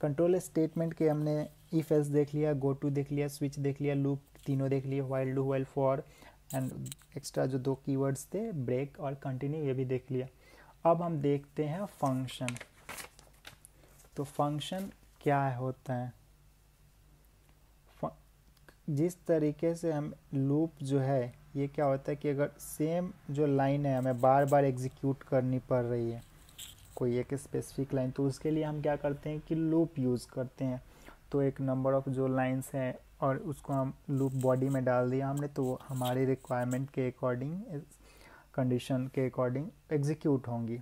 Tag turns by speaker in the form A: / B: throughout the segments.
A: control statement के हमने if S देख लिया गो टू देख लिया स्विच देख लिया लूप तीनों देख लिए while do while for and extra जो दो कीवर्ड्स थे ब्रेक और कंटिन्यू ये भी देख लिया अब हम देखते हैं फंक्शन तो फंक्शन क्या होता है जिस तरीके से हम लूप जो है ये क्या होता है कि अगर सेम जो लाइन है हमें बार बार एग्जीक्यूट करनी पड़ रही है कोई एक स्पेसिफिक लाइन तो उसके लिए हम क्या करते हैं कि लूप यूज़ करते हैं तो एक नंबर ऑफ़ जो लाइंस है और उसको हम लूप बॉडी में डाल दिया हमने तो हमारे रिक्वायरमेंट के अकॉर्डिंग कंडीशन के अकॉर्डिंग एग्जीक्यूट होंगी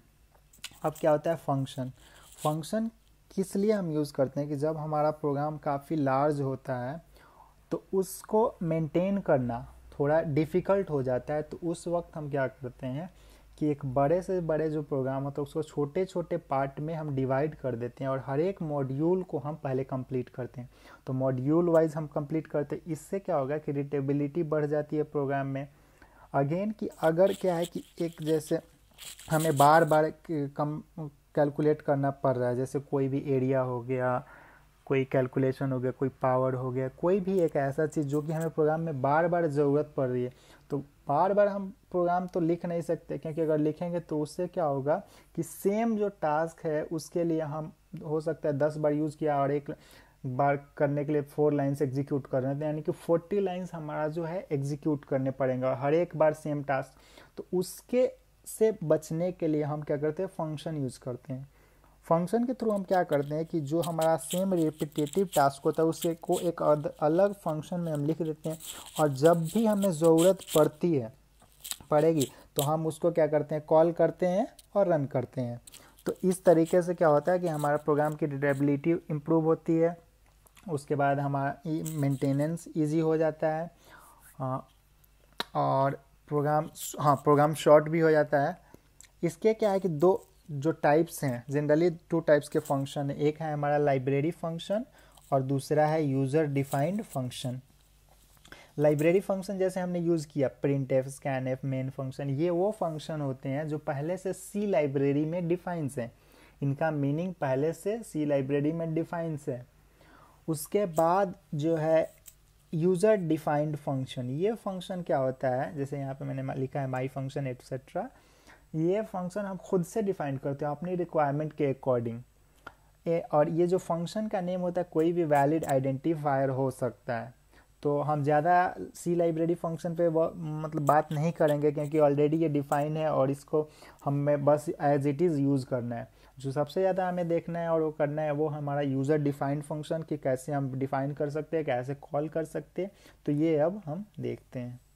A: अब क्या होता है फंक्शन फंक्शन किस लिए हम यूज़ करते हैं कि जब हमारा प्रोग्राम काफ़ी लार्ज होता है तो उसको मेंटेन करना थोड़ा डिफ़िकल्ट हो जाता है तो उस वक्त हम क्या करते हैं कि एक बड़े से बड़े जो प्रोग्राम होता है उसको छोटे छोटे पार्ट में हम डिवाइड कर देते हैं और हर एक मॉड्यूल को हम पहले कंप्लीट करते हैं तो मॉड्यूल वाइज हम कंप्लीट करते हैं इससे क्या होगा कि रिटेबिलिटी बढ़ जाती है प्रोग्राम में अगेन कि अगर क्या है कि एक जैसे हमें बार बार कम कैलकुलेट करना पड़ रहा है जैसे कोई भी एरिया हो गया कोई कैलकुलेशन हो गया कोई पावर हो गया कोई भी एक ऐसा चीज़ जो कि हमें प्रोग्राम में बार बार ज़रूरत पड़ रही है तो बार बार हम प्रोग्राम तो लिख नहीं सकते क्योंकि अगर लिखेंगे तो उससे क्या होगा कि सेम जो टास्क है उसके लिए हम हो सकता है दस बार यूज़ किया और एक बार करने के लिए फोर लाइन्स एग्जीक्यूट कर रहे थे तो यानी कि फोर्टी लाइन्स हमारा जो है एग्जीक्यूट करने पड़ेंगे और हर एक बार सेम टास्क तो उसके से बचने के लिए हम क्या करते हैं फंक्शन यूज़ करते हैं फंक्शन के थ्रू हम क्या करते हैं कि जो हमारा सेम रिपीटेटिव टास्क होता है उसे को एक अलग फंक्शन में हम लिख देते हैं और जब भी हमें ज़रूरत पड़ती है पड़ेगी तो हम उसको क्या करते हैं कॉल करते हैं और रन करते हैं तो इस तरीके से क्या होता है कि हमारा प्रोग्राम की रिडेबिलिटी इम्प्रूव होती है उसके बाद हमारा मेंटेनेंस इजी हो जाता है और प्रोग्राम हाँ प्रोग्राम शॉर्ट भी हो जाता है इसके क्या है कि दो जो टाइप्स हैं जनरली टू टाइप्स के फंक्शन एक है हमारा लाइब्रेरी फंक्शन और दूसरा है user defined function library function जैसे हमने यूज़ किया printf scanf main function ये वो फंक्शन होते हैं जो पहले से सी लाइब्रेरी में डिफाइंस हैं इनका मीनिंग पहले से सी लाइब्रेरी में डिफाइंस है उसके बाद जो है यूज़र डिफाइंड फंक्शन ये फंक्शन क्या होता है जैसे यहाँ पे मैंने लिखा है माई फंक्शन एट्सेट्रा ये फंक्शन हम खुद से डिफाइन करते हो अपनी रिक्वायरमेंट के अकॉर्डिंग और ये जो फंक्शन का नेम होता है कोई भी वैलिड आइडेंटिफायर हो सकता है तो हम ज़्यादा सी लाइब्रेरी फंक्शन पे मतलब बात नहीं करेंगे क्योंकि ऑलरेडी ये डिफाइन है और इसको हमें बस एज इट इज़ यूज़ करना है जो सबसे ज़्यादा हमें देखना है और वो करना है वो हमारा यूज़र डिफाइंड फंक्शन कि कैसे हम डिफाइन कर सकते हैं कैसे कॉल कर सकते हैं तो ये अब हम देखते हैं